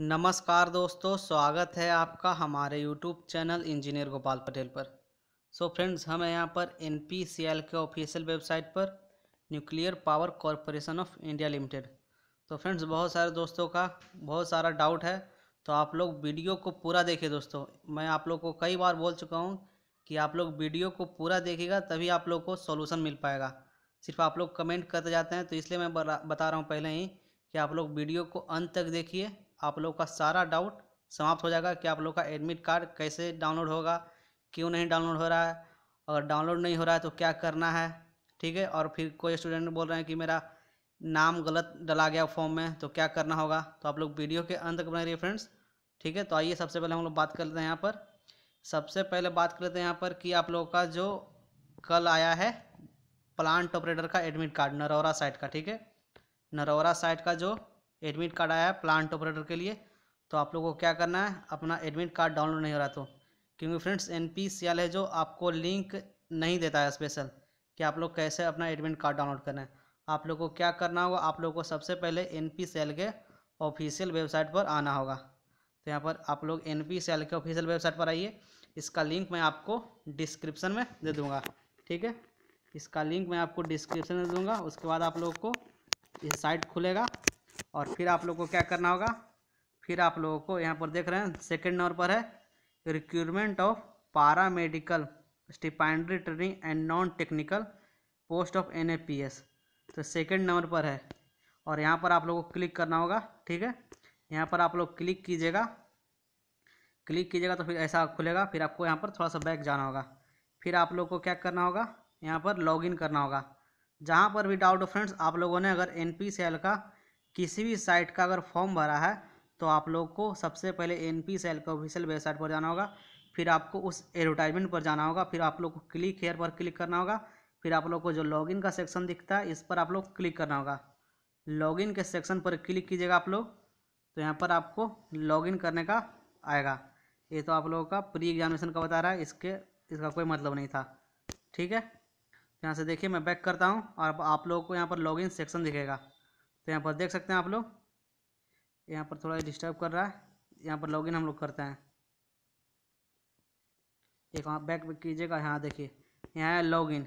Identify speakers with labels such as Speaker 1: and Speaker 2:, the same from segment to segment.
Speaker 1: नमस्कार दोस्तों स्वागत है आपका हमारे YouTube channel engineer Gopal Patel पर सो so फ्रेंड्स हम यहाँ पर एन के ऑफिशियल वेबसाइट पर nuclear power corporation of India limited तो फ्रेंड्स बहुत सारे दोस्तों का बहुत सारा डाउट है तो आप लोग वीडियो को पूरा देखें दोस्तों मैं आप लोग को कई बार बोल चुका हूँ कि आप लोग वीडियो को पूरा देखेगा तभी आप लोग को सोलूसन मिल पाएगा सिर्फ आप लोग कमेंट करते जाते हैं तो इसलिए मैं बता रहा हूँ पहले ही कि आप लोग वीडियो को अंत तक देखिए आप लोग का सारा डाउट समाप्त हो जाएगा कि आप लोग का एडमिट कार्ड कैसे डाउनलोड होगा क्यों नहीं डाउनलोड हो रहा है अगर डाउनलोड नहीं हो रहा है तो क्या करना है ठीक है और फिर कोई स्टूडेंट बोल रहे हैं कि मेरा नाम गलत डला गया फॉर्म में तो क्या करना होगा तो आप लोग वीडियो के अंत तक बने रहिए फ्रेंड्स ठीक है तो आइए सबसे पहले हम लोग बात कर लेते हैं यहाँ पर सबसे पहले बात कर लेते हैं यहाँ पर कि आप लोगों का जो कल आया है प्लांट ऑपरेटर का एडमिट कार्ड नरौरा साइट का ठीक है नरौरा साइट का जो एडमिट कार्ड आया है प्लांट ऑपरेटर के लिए तो आप लोगों को क्या करना है अपना एडमिट कार्ड डाउनलोड नहीं हो रहा तो क्योंकि friends N P C L है जो आपको लिंक नहीं देता है स्पेशल कि आप लोग कैसे अपना एडमिट कार्ड डाउनलोड करना है आप लोग को क्या करना होगा आप लोग को सबसे पहले एन पी सी एल के ऑफिशियल वेबसाइट पर आना होगा तो यहाँ पर आप लोग एन पी सी एल के ऑफिशियल वेबसाइट पर आइए इसका लिंक मैं आपको डिस्क्रिप्शन में दे दूँगा ठीक है इसका लिंक मैं आपको डिस्क्रिप्शन में दूंगा उसके बाद आप लोग को ये साइट खुलेगा और फिर आप लोग को क्या करना होगा फिर आप लोगों को यहाँ पर देख रहे हैं सेकेंड नंबर पर है recruitment of para medical stipendiary training and non technical post of N तो सेकेंड नंबर पर है और यहाँ पर आप लोगों को क्लिक करना होगा ठीक है यहाँ पर आप लोग क्लिक कीजिएगा क्लिक कीजिएगा तो फिर ऐसा खुलेगा फिर आपको यहाँ पर थोड़ा सा बैक जाना होगा फिर आप लोग को क्या करना होगा यहाँ पर लॉगिन करना होगा जहाँ पर भी डाउट हो फ्रेंड्स आप लोगों ने अगर एन का किसी भी साइट का अगर फॉर्म भरा है तो आप लोग को सबसे पहले एन पी सेल का ऑफिशियल वेबसाइट पर जाना होगा फिर आपको उस एडवर्टाइजमेंट पर जाना होगा फिर आप लोग को क्लिक हेयर पर क्लिक करना होगा फिर आप लोग को जो लॉगिन का सेक्शन दिखता है इस पर आप लोग क्लिक करना होगा लॉगिन के सेक्शन पर क्लिक कीजिएगा आप लोग तो यहाँ पर आपको लॉगिन करने का आएगा ये तो आप लोगों का प्री एग्जामिनेशन का बता रहा है इसके इसका कोई मतलब नहीं था ठीक है यहाँ से देखिए मैं बैक करता हूँ और आप लोगों को यहाँ पर लॉगिन सेक्शन दिखेगा तो यहाँ पर देख सकते हैं आप लोग यहाँ पर थोड़ा डिस्टर्ब कर रहा है यहाँ पर लॉगिन हम लोग करते हैं एक बैक कीजिएगा यहाँ देखिए यहाँ है लॉगिन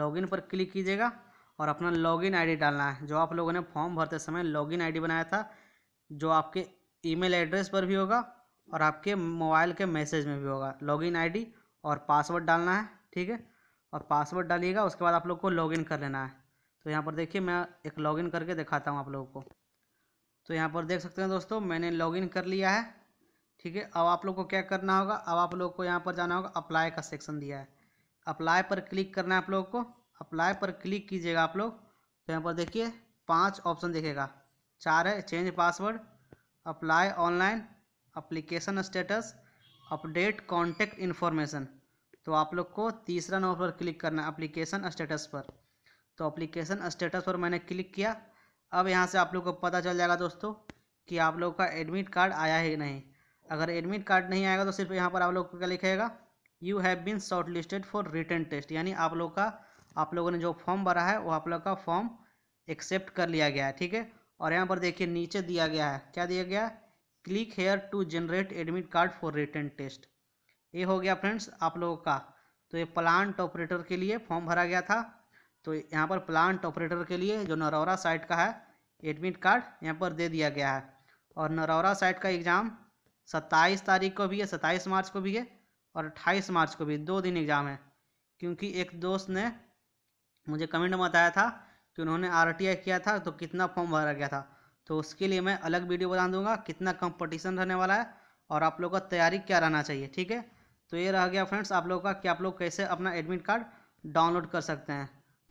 Speaker 1: लॉगिन पर क्लिक कीजिएगा और अपना लॉगिन आईडी डालना है जो आप लोगों ने फॉर्म भरते समय लॉगिन आईडी बनाया था जो आपके ईमेल एड्रेस पर भी होगा और आपके मोबाइल के मैसेज में भी होगा लॉगिन आईडी और पासवर्ड डालना है ठीक है और पासवर्ड डालिएगा उसके बाद आप लोग को लॉगिन कर लेना है तो यहाँ पर देखिए मैं एक लॉगिन करके दिखाता हूँ आप लोगों को तो यहाँ पर देख सकते हैं दोस्तों मैंने लॉगिन कर लिया है ठीक है अब आप लोग को क्या करना होगा अब आप लोग को यहाँ पर जाना होगा अप्लाई का सेक्शन दिया है अप्लाई पर क्लिक करना है आप लोग को अप्लाई पर क्लिक कीजिएगा आप लोग तो यहाँ पर देखिए पाँच ऑप्शन देखेगा चार है change password apply online application status update contact information तो आप लोग को तीसरा नंबर पर क्लिक करना है अप्लीकेशन स्टेटस पर तो अप्लीकेशन स्टेटस पर मैंने क्लिक किया अब यहाँ से आप लोग को पता चल जाएगा दोस्तों कि आप लोग का एडमिट कार्ड आया है नहीं अगर एडमिट कार्ड नहीं आएगा तो सिर्फ यहाँ पर आप लोग क्या लिखेगा you have been shortlisted for written test यानी आप लोग का आप लोगों ने जो फॉर्म भरा है वो आप लोग का फॉर्म एक्सेप्ट कर लिया गया है ठीक है और यहाँ पर देखिए नीचे दिया गया है क्या दिया गया है click here to generate admit card for written test ये हो गया फ्रेंड्स आप लोगों का तो ये प्लांट ऑपरेटर के लिए फॉर्म भरा गया था तो यहाँ पर प्लांट ऑपरेटर के लिए जो नरौरा साइट का है एडमिट कार्ड यहाँ पर दे दिया गया है और नरौरा साइट का एग्ज़ाम सत्ताईस तारीख को भी है सत्ताईस मार्च को भी है और अट्ठाईस मार्च को भी दो दिन एग्ज़ाम है क्योंकि एक दोस्त ने मुझे कमेंट में बताया था कि उन्होंने आर किया था तो कितना फॉर्म भरा गया था तो उसके लिए मैं अलग वीडियो बना दूंगा कितना कंपटीशन रहने वाला है और आप लोगों का तैयारी क्या रहना चाहिए ठीक है तो ये रह गया फ्रेंड्स आप लोगों का कि आप लोग कैसे अपना एडमिट कार्ड डाउनलोड कर सकते हैं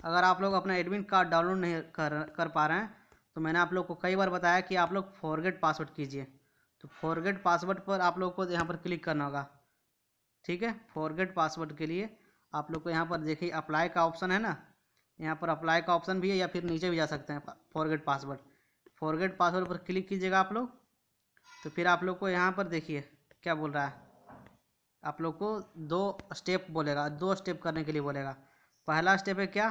Speaker 1: अगर आप लोग अपना एडमिन कार्ड डाउनलोड नहीं कर कर पा रहे हैं तो मैंने आप लोग को कई बार बताया कि आप लोग फॉरगेट पासवर्ड कीजिए तो फॉरगेट पासवर्ड पर आप लोग को यहाँ पर क्लिक करना होगा ठीक है फॉरगेट पासवर्ड के लिए आप लोग को यहाँ पर देखिए अप्लाई का ऑप्शन है ना यहाँ पर अप्लाई का ऑप्शन भी है या फिर नीचे भी जा सकते हैं फॉरगेट पासवर्ड फॉरगेट पासवर्ड पर क्लिक कीजिएगा आप लोग तो फिर आप लोग को यहाँ पर देखिए क्या बोल रहा है आप लोग को दो स्टेप बोलेगा दो स्टेप करने के लिए बोलेगा पहला स्टेप है क्या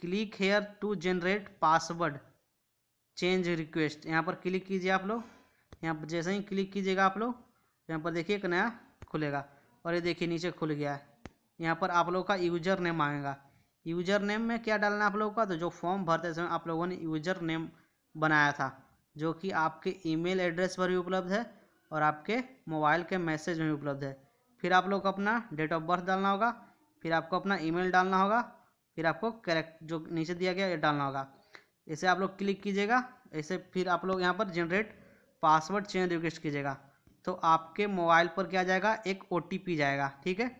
Speaker 1: click here to generate password change request यहाँ पर क्लिक कीजिए आप लोग यहाँ पर जैसे ही क्लिक कीजिएगा आप लोग यहाँ पर देखिए एक नया खुलेगा और ये देखिए नीचे खुल गया है यहाँ पर आप लोग का यूजर नेम आएगा यूजर नेम में क्या डालना है आप लोगों का तो जो फॉर्म भरते समय आप लोगों ने यूजर नेम बनाया था जो कि आपके ईमेल एड्रेस पर भी उपलब्ध है और आपके मोबाइल के मैसेज में भी उपलब्ध है फिर आप लोग को अपना डेट ऑफ बर्थ डालना होगा फिर आपको अपना ईमेल डालना होगा फिर आपको करेक्ट जो नीचे दिया गया ये डालना होगा इसे आप लोग क्लिक कीजिएगा ऐसे फिर आप लोग यहाँ पर जनरेट पासवर्ड चेंज रिक्वेस्ट कीजिएगा तो आपके मोबाइल पर क्या जाएगा एक ओ जाएगा ठीक है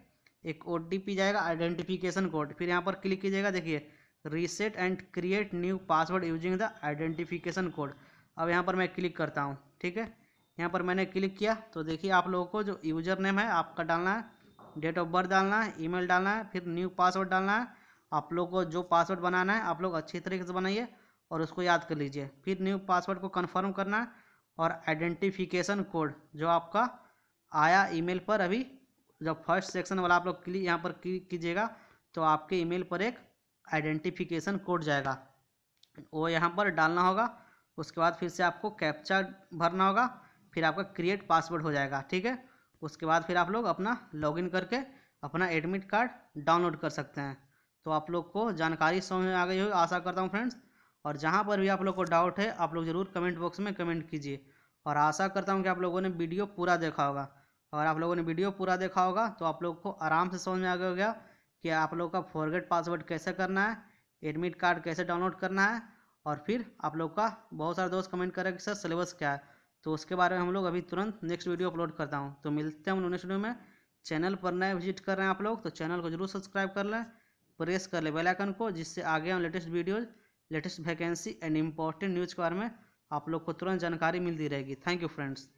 Speaker 1: एक ओ जाएगा आइडेंटिफिकेशन कोड फिर यहाँ पर क्लिक कीजिएगा देखिए reset and create new password using the identification code अब यहाँ पर मैं क्लिक करता हूँ ठीक है यहाँ पर मैंने क्लिक किया तो देखिए आप लोगों को जो यूजर नेम है आपका डालना है डेट ऑफ बर्थ डालना है ईमेल डालना है फिर न्यू पासवर्ड डालना है आप लोग को जो पासवर्ड बनाना है आप लोग अच्छी तरीके से बनाइए और उसको याद कर लीजिए फिर न्यू पासवर्ड को कन्फर्म करना है और आइडेंटिफिकेशन कोड जो आपका आया ईमेल पर अभी जब फर्स्ट सेक्शन वाला आप लोग क्लिक यहाँ पर क्लिक कीजिएगा तो आपके ईमेल पर एक आइडेंटिफिकेशन कोड जाएगा वो यहाँ पर डालना होगा उसके बाद फिर से आपको कैप्चा भरना होगा फिर आपका क्रिएट पासवर्ड हो जाएगा ठीक है उसके बाद फिर आप लोग अपना लॉगिन करके अपना एडमिट कार्ड डाउनलोड कर सकते हैं तो आप लोग को जानकारी समझ में आ गई होगी आशा करता हूँ फ्रेंड्स और जहाँ पर भी आप लोग को डाउट है आप लोग ज़रूर कमेंट बॉक्स में कमेंट कीजिए और आशा करता हूँ कि आप लोगों ने वीडियो पूरा देखा होगा अगर आप लोगों ने वीडियो पूरा देखा होगा तो आप लोग को आराम से समझ में आ गया कि आप लोग का फॉरगेट पासवर्ड कैसे करना है एडमिट कार्ड कैसे डाउनलोड करना है और फिर आप लोग का बहुत सारे दोस्त कमेंट करें कि सर सिलेबस क्या है तो उसके बारे में हम लोग अभी तुरंत नेक्स्ट वीडियो अपलोड करता हूँ तो मिलते हैं हम नेक्स्ट वीडियो में चैनल पर नए विजिट कर रहे हैं आप लोग तो चैनल को जरूर सब्सक्राइब कर लें प्रेस कर ले बेल आइकन को जिससे आगे हम latest videos latest vacancy and important news के बारे में आप लोग को तुरंत जानकारी मिलती रहेगी थैंक यू फ्रेंड्स